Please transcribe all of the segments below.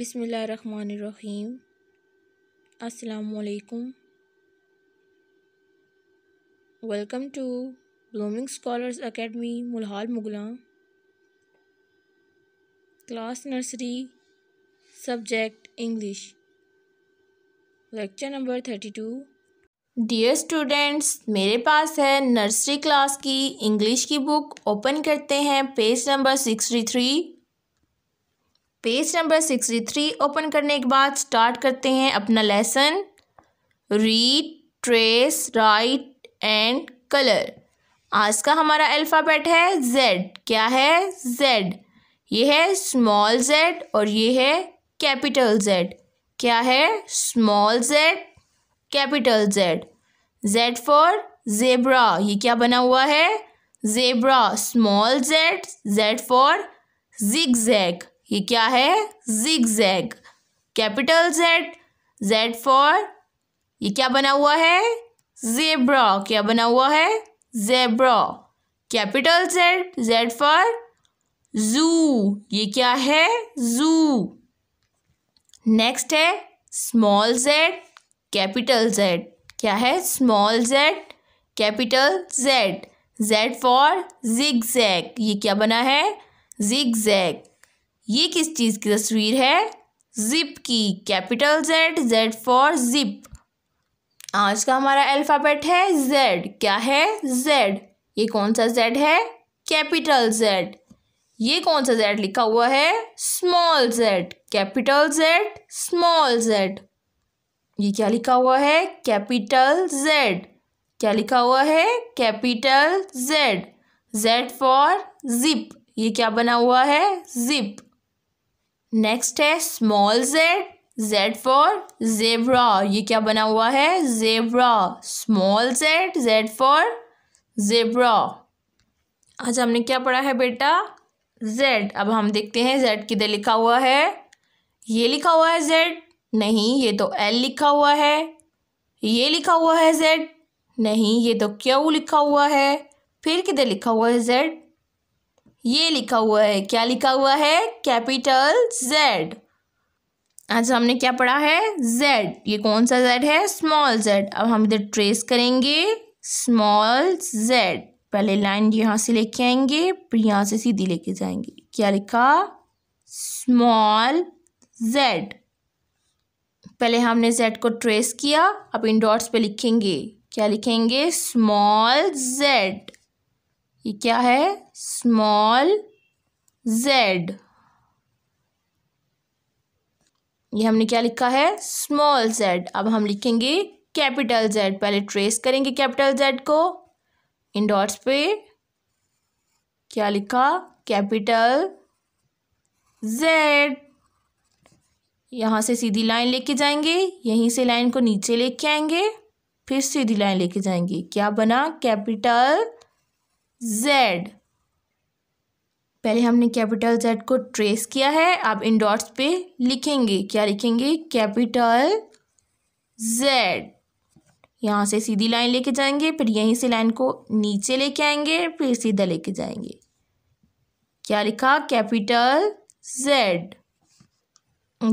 बिसमीम असलकुम welcome to blooming scholars academy मुलहाल मुगला class nursery subject English lecture number thirty two dear students मेरे पास है नर्सरी क्लास की इंग्लिश की बुक ओपन करते हैं page number sixty three page number sixty three open करने के बाद स्टार्ट करते हैं अपना lesson read trace write and colour आज का हमारा अल्फ़ाबेट है जेड क्या है जेड ये है स्मॉल जेड और ये है कैपिटल जेड क्या है small Z capital Z Z for zebra ये क्या बना हुआ है zebra small Z Z for zigzag ये क्या है zigzag capital Z Z for ये क्या बना हुआ है जेब्रा क्या बना हुआ है zebra capital Z Z for zoo ये क्या है जू नेक्स्ट है स्मॉल जेड कैपिटल जेड क्या है small Z capital Z Z for zigzag ये क्या बना है जिग जैग ये किस चीज़ की तस्वीर है जिप की capital Z Z for zip आज का हमारा अल्फ़ाबेट है जेड क्या है जेड ये कौन सा जेड है कैपिटल जेड ये कौन सा जेड लिखा हुआ है small Z capital Z small Z ये क्या लिखा हुआ है कैपिटल जेड क्या लिखा हुआ है capital Z Z for zip ये क्या बना हुआ है जिप नेक्स्ट है small Z Z for zebra ये क्या बना हुआ है zebra small Z Z for zebra आज हमने क्या पढ़ा है बेटा जेड अब हम देखते हैं जेड किधर लिखा हुआ है ये लिखा हुआ है जेड नहीं ये तो एल लिखा हुआ है ये लिखा हुआ है जेड नहीं ये तो क्यू लिखा हुआ है फिर किधर लिखा हुआ है जेड ये लिखा हुआ है क्या लिखा हुआ है कैपिटल जेड आज हमने क्या पढ़ा है जेड ये कौन सा जेड है स्मॉल जेड अब हम इधर ट्रेस करेंगे स्मॉल जेड पहले लाइन यहाँ से लेके आएंगे फिर यहाँ से सीधी लेके जाएंगे क्या लिखा स्मॉल जेड पहले हमने जेड को ट्रेस किया अब इन डॉट्स पे लिखेंगे क्या लिखेंगे स्मॉल जेड ये क्या है स्मॉल जेड ये हमने क्या लिखा है स्मॉल जेड अब हम लिखेंगे कैपिटल जेड पहले ट्रेस करेंगे कैपिटल जेड को इन डॉट्स पे क्या लिखा कैपिटल जेड यहाँ से सीधी लाइन लेके जाएंगे यहीं से लाइन को नीचे लेके आएंगे फिर सीधी लाइन लेके जाएंगे क्या बना कैपिटल जेड पहले हमने कैपिटल जेड को ट्रेस किया है अब इन डॉट्स पे लिखेंगे क्या लिखेंगे कैपिटल जेड यहाँ से सीधी लाइन लेके जाएंगे फिर यहीं से लाइन को नीचे लेके आएंगे फिर सीधा लेके जाएंगे क्या लिखा कैपिटल जेड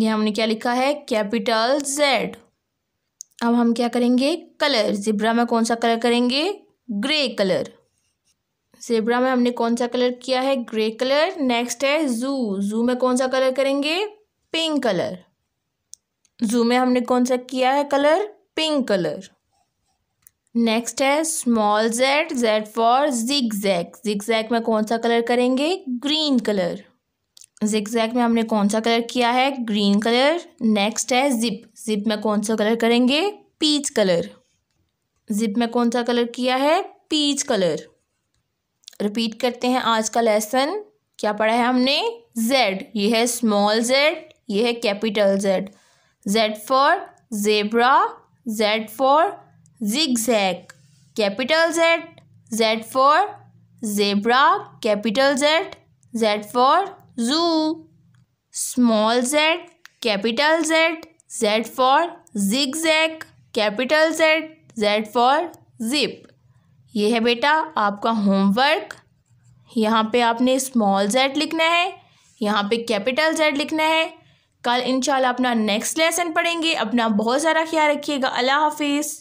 ये हमने क्या लिखा है कैपिटल जेड अब हम क्या करेंगे कलर जिब्रा में कौन सा कलर करेंगे ग्रे कलर जेब्रा में हमने कौन सा कलर किया है ग्रे कलर नेक्स्ट है जू जू में कौन सा कलर करेंगे पिंक कलर जू में हमने कौन सा किया है कलर पिंक कलर नेक्स्ट है small Z Z for zigzag zigzag में कौन सा कलर करेंगे ग्रीन कलर जिग जैक में हमने कौन सा कलर किया है ग्रीन कलर नेक्स्ट है जिप जिप में कौन सा कलर करेंगे पीच कलर जिप में कौन सा कलर किया है पीच कलर रिपीट करते हैं आज का लेसन क्या पढ़ा है हमने जेड ये है स्मॉल जेड ये है capital Z Z for zebra Z for zigzag capital Z Z for zebra capital Z Z for zoo small Z capital Z Z for zigzag capital Z Z for zip ये है बेटा आपका homework यहाँ पे आपने small Z लिखना है यहाँ पे कैपिटल जेड लिखना है कल इंशाल्लाह अपना नेक्स्ट लेसन पढ़ेंगे अपना बहुत सारा ख्याल रखिएगा अल्लाह हाफिज़